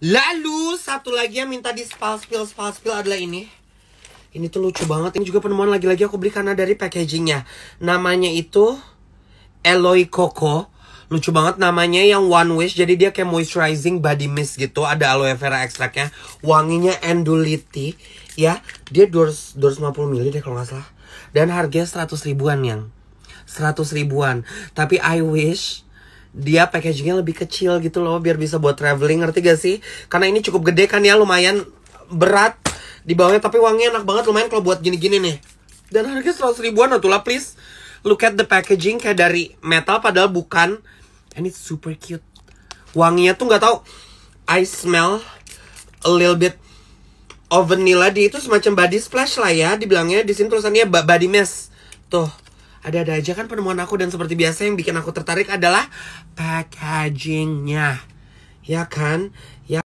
Lalu satu lagi yang minta di spal spill spal spill adalah ini. Ini tuh lucu banget. Ini juga penemuan lagi-lagi aku beli karena dari packagingnya. Namanya itu Eloy Coco. Lucu banget namanya yang One Wish. Jadi dia kayak moisturizing body mist gitu. Ada aloe vera ekstraknya. Wanginya endulity. Ya, dia 200, 250 ml deh kalau nggak salah. Dan harganya 100 ribuan yang. 100 ribuan. Tapi I wish dia packagingnya lebih kecil gitu loh biar bisa buat traveling ngerti gak sih karena ini cukup gede kan ya lumayan berat di bawahnya tapi wangi enak banget lumayan kalau buat gini-gini nih dan harganya 100 ribuan atau lah please look at the packaging kayak dari metal padahal bukan and it's super cute wanginya tuh nggak tahu I smell a little bit of vanilla di itu semacam body splash lah ya dibilangnya di sini tulisannya body mist tuh ada-ada aja kan penemuan aku dan seperti biasa yang bikin aku tertarik adalah packagingnya ya kan ya